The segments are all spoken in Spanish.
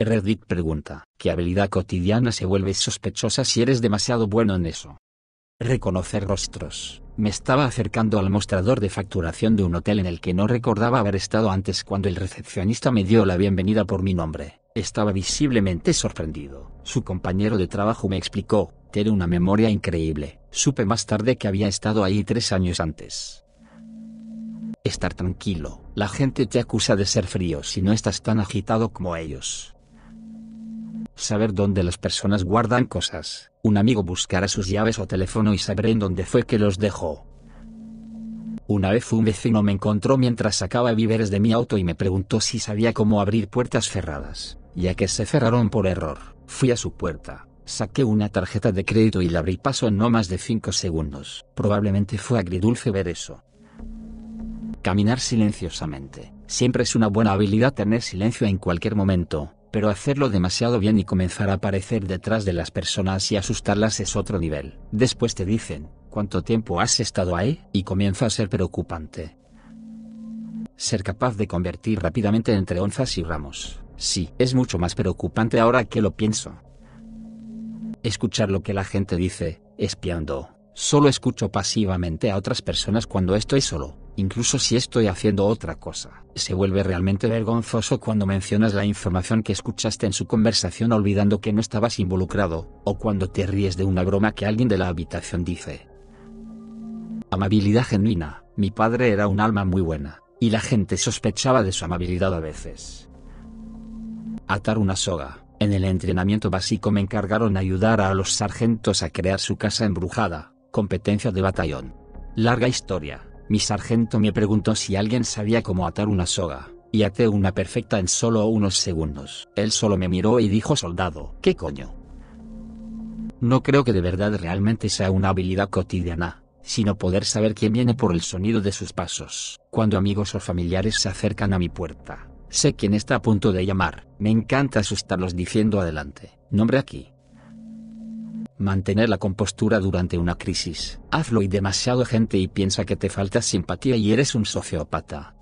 Reddit pregunta, ¿qué habilidad cotidiana se vuelve sospechosa si eres demasiado bueno en eso? Reconocer rostros. Me estaba acercando al mostrador de facturación de un hotel en el que no recordaba haber estado antes cuando el recepcionista me dio la bienvenida por mi nombre. Estaba visiblemente sorprendido. Su compañero de trabajo me explicó, tiene una memoria increíble. Supe más tarde que había estado ahí tres años antes. Estar tranquilo. La gente te acusa de ser frío si no estás tan agitado como ellos saber dónde las personas guardan cosas. Un amigo buscará sus llaves o teléfono y sabré en dónde fue que los dejó. Una vez un vecino me encontró mientras sacaba víveres de mi auto y me preguntó si sabía cómo abrir puertas cerradas, ya que se cerraron por error. Fui a su puerta, saqué una tarjeta de crédito y la abrí paso en no más de 5 segundos. Probablemente fue agridulce ver eso. Caminar silenciosamente. Siempre es una buena habilidad tener silencio en cualquier momento, pero hacerlo demasiado bien y comenzar a aparecer detrás de las personas y asustarlas es otro nivel. Después te dicen, ¿cuánto tiempo has estado ahí? Y comienza a ser preocupante. Ser capaz de convertir rápidamente entre onzas y ramos. Sí, es mucho más preocupante ahora que lo pienso. Escuchar lo que la gente dice, espiando. Solo escucho pasivamente a otras personas cuando estoy solo incluso si estoy haciendo otra cosa. Se vuelve realmente vergonzoso cuando mencionas la información que escuchaste en su conversación olvidando que no estabas involucrado, o cuando te ríes de una broma que alguien de la habitación dice. Amabilidad genuina. Mi padre era un alma muy buena, y la gente sospechaba de su amabilidad a veces. Atar una soga. En el entrenamiento básico me encargaron ayudar a los sargentos a crear su casa embrujada, competencia de batallón. Larga historia. Mi sargento me preguntó si alguien sabía cómo atar una soga, y até una perfecta en solo unos segundos. Él solo me miró y dijo soldado, ¿qué coño? No creo que de verdad realmente sea una habilidad cotidiana, sino poder saber quién viene por el sonido de sus pasos. Cuando amigos o familiares se acercan a mi puerta, sé quién está a punto de llamar. Me encanta asustarlos diciendo adelante, nombre aquí mantener la compostura durante una crisis. Hazlo y demasiado gente y piensa que te falta simpatía y eres un sociópata.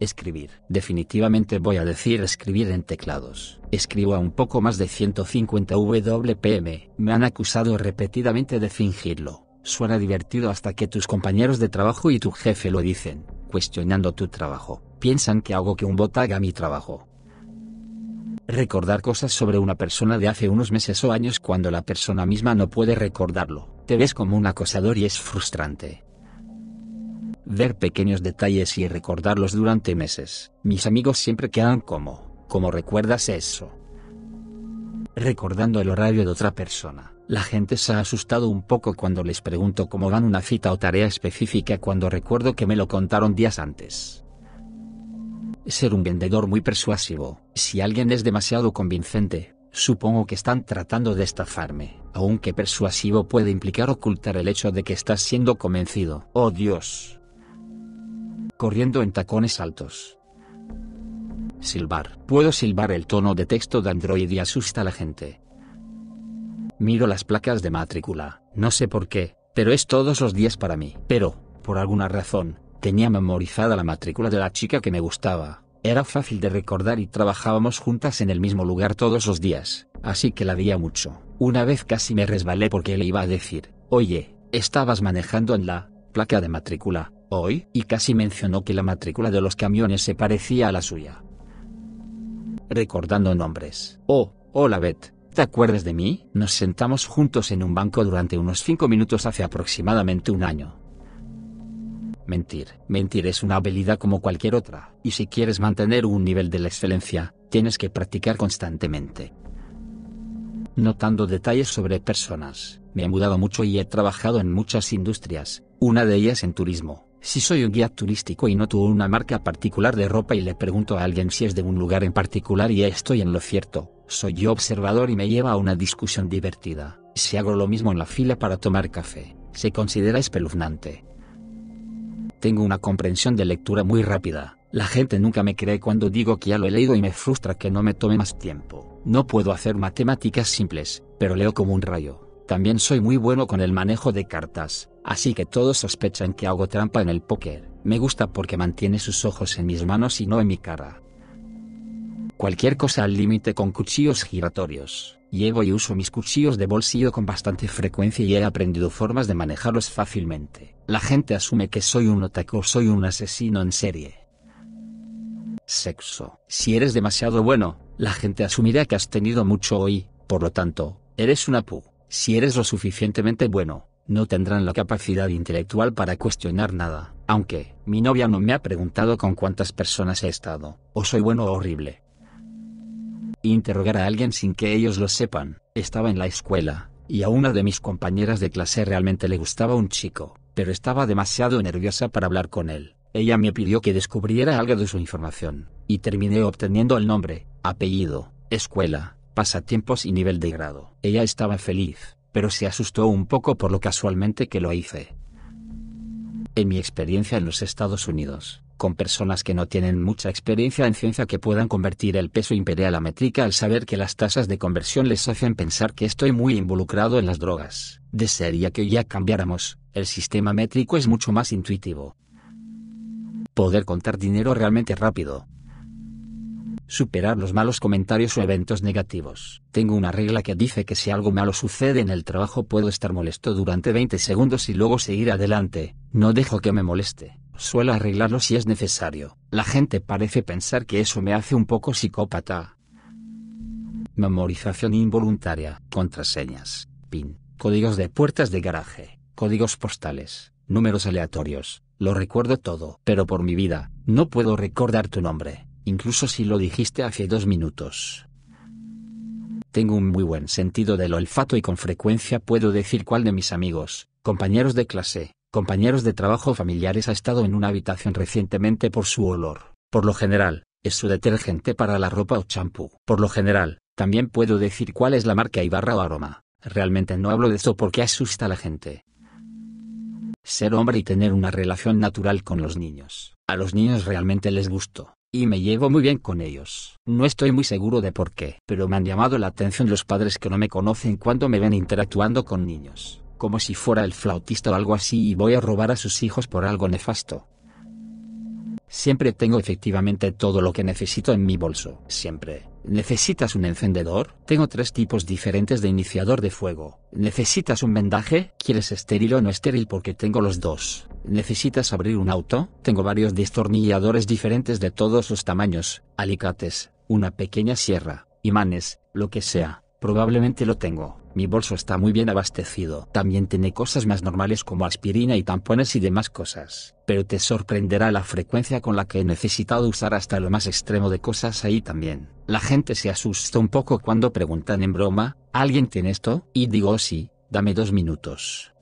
Escribir. Definitivamente voy a decir escribir en teclados. Escribo a un poco más de 150 WPM. Me han acusado repetidamente de fingirlo. Suena divertido hasta que tus compañeros de trabajo y tu jefe lo dicen, cuestionando tu trabajo. Piensan que hago que un bot haga mi trabajo. Recordar cosas sobre una persona de hace unos meses o años cuando la persona misma no puede recordarlo. Te ves como un acosador y es frustrante. Ver pequeños detalles y recordarlos durante meses. Mis amigos siempre quedan como, ¿cómo recuerdas eso. Recordando el horario de otra persona. La gente se ha asustado un poco cuando les pregunto cómo van una cita o tarea específica cuando recuerdo que me lo contaron días antes ser un vendedor muy persuasivo. Si alguien es demasiado convincente, supongo que están tratando de estafarme, aunque persuasivo puede implicar ocultar el hecho de que estás siendo convencido. Oh Dios. Corriendo en tacones altos. Silbar. Puedo silbar el tono de texto de Android y asusta a la gente. Miro las placas de matrícula. No sé por qué, pero es todos los días para mí. Pero, por alguna razón, Tenía memorizada la matrícula de la chica que me gustaba, era fácil de recordar y trabajábamos juntas en el mismo lugar todos los días, así que la veía mucho. Una vez casi me resbalé porque le iba a decir, oye, estabas manejando en la placa de matrícula, hoy, y casi mencionó que la matrícula de los camiones se parecía a la suya. Recordando nombres. Oh, hola Beth, ¿te acuerdas de mí? Nos sentamos juntos en un banco durante unos 5 minutos hace aproximadamente un año. Mentir. Mentir es una habilidad como cualquier otra, y si quieres mantener un nivel de la excelencia, tienes que practicar constantemente. Notando detalles sobre personas, me he mudado mucho y he trabajado en muchas industrias, una de ellas en turismo. Si soy un guía turístico y noto una marca particular de ropa y le pregunto a alguien si es de un lugar en particular y estoy en lo cierto, soy yo observador y me lleva a una discusión divertida. Si hago lo mismo en la fila para tomar café, se considera espeluznante. Tengo una comprensión de lectura muy rápida. La gente nunca me cree cuando digo que ya lo he leído y me frustra que no me tome más tiempo. No puedo hacer matemáticas simples, pero leo como un rayo. También soy muy bueno con el manejo de cartas, así que todos sospechan que hago trampa en el póker. Me gusta porque mantiene sus ojos en mis manos y no en mi cara. Cualquier cosa al límite con cuchillos giratorios. Llevo y uso mis cuchillos de bolsillo con bastante frecuencia y he aprendido formas de manejarlos fácilmente. La gente asume que soy un otaku soy un asesino en serie. Sexo. Si eres demasiado bueno, la gente asumirá que has tenido mucho hoy, por lo tanto, eres una pu. Si eres lo suficientemente bueno, no tendrán la capacidad intelectual para cuestionar nada. Aunque, mi novia no me ha preguntado con cuántas personas he estado, o soy bueno o horrible. Interrogar a alguien sin que ellos lo sepan, estaba en la escuela, y a una de mis compañeras de clase realmente le gustaba un chico, pero estaba demasiado nerviosa para hablar con él. Ella me pidió que descubriera algo de su información, y terminé obteniendo el nombre, apellido, escuela, pasatiempos y nivel de grado. Ella estaba feliz, pero se asustó un poco por lo casualmente que lo hice. En mi experiencia en los Estados Unidos, con personas que no tienen mucha experiencia en ciencia que puedan convertir el peso imperial a métrica al saber que las tasas de conversión les hacen pensar que estoy muy involucrado en las drogas. Desearía que ya cambiáramos, el sistema métrico es mucho más intuitivo. Poder contar dinero realmente rápido. Superar los malos comentarios o eventos negativos. Tengo una regla que dice que si algo malo sucede en el trabajo puedo estar molesto durante 20 segundos y luego seguir adelante, no dejo que me moleste. Suelo arreglarlo si es necesario. La gente parece pensar que eso me hace un poco psicópata. Memorización involuntaria. Contraseñas. PIN. Códigos de puertas de garaje códigos postales, números aleatorios, lo recuerdo todo, pero por mi vida, no puedo recordar tu nombre, incluso si lo dijiste hace dos minutos. Tengo un muy buen sentido del olfato y con frecuencia puedo decir cuál de mis amigos, compañeros de clase, compañeros de trabajo familiares ha estado en una habitación recientemente por su olor. Por lo general, es su detergente para la ropa o champú. Por lo general, también puedo decir cuál es la marca y barra o aroma. Realmente no hablo de eso porque asusta a la gente ser hombre y tener una relación natural con los niños. A los niños realmente les gusto y me llevo muy bien con ellos. No estoy muy seguro de por qué, pero me han llamado la atención los padres que no me conocen cuando me ven interactuando con niños, como si fuera el flautista o algo así y voy a robar a sus hijos por algo nefasto. Siempre tengo efectivamente todo lo que necesito en mi bolso. Siempre. ¿Necesitas un encendedor? Tengo tres tipos diferentes de iniciador de fuego. ¿Necesitas un vendaje? ¿Quieres estéril o no estéril? Porque tengo los dos. ¿Necesitas abrir un auto? Tengo varios destornilladores diferentes de todos los tamaños, alicates, una pequeña sierra, imanes, lo que sea. Probablemente lo tengo. Mi bolso está muy bien abastecido. También tiene cosas más normales como aspirina y tampones y demás cosas. Pero te sorprenderá la frecuencia con la que he necesitado usar hasta lo más extremo de cosas ahí también. La gente se asusta un poco cuando preguntan en broma, ¿alguien tiene esto? Y digo sí, dame dos minutos.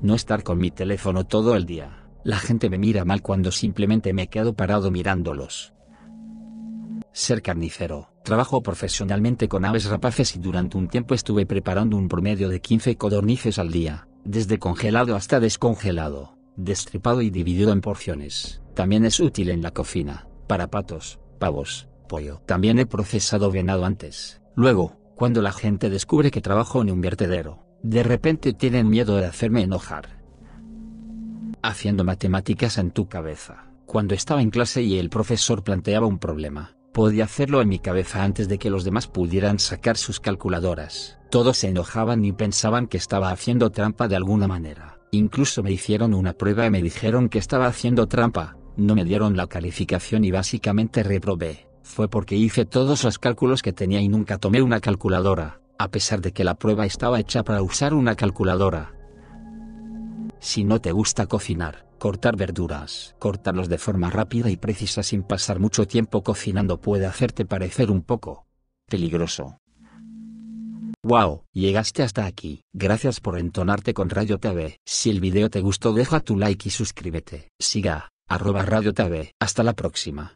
No estar con mi teléfono todo el día. La gente me mira mal cuando simplemente me quedo parado mirándolos ser carnicero. Trabajo profesionalmente con aves rapaces y durante un tiempo estuve preparando un promedio de 15 codornices al día, desde congelado hasta descongelado, destripado y dividido en porciones. También es útil en la cocina, para patos, pavos, pollo. También he procesado venado antes. Luego, cuando la gente descubre que trabajo en un vertedero, de repente tienen miedo de hacerme enojar. Haciendo matemáticas en tu cabeza. Cuando estaba en clase y el profesor planteaba un problema, Podía hacerlo en mi cabeza antes de que los demás pudieran sacar sus calculadoras. Todos se enojaban y pensaban que estaba haciendo trampa de alguna manera. Incluso me hicieron una prueba y me dijeron que estaba haciendo trampa, no me dieron la calificación y básicamente reprobé. Fue porque hice todos los cálculos que tenía y nunca tomé una calculadora, a pesar de que la prueba estaba hecha para usar una calculadora. Si no te gusta cocinar, Cortar verduras. Cortarlos de forma rápida y precisa sin pasar mucho tiempo cocinando puede hacerte parecer un poco peligroso. Wow, llegaste hasta aquí. Gracias por entonarte con Radio TV. Si el video te gustó deja tu like y suscríbete. Siga, arroba Radio TV. Hasta la próxima.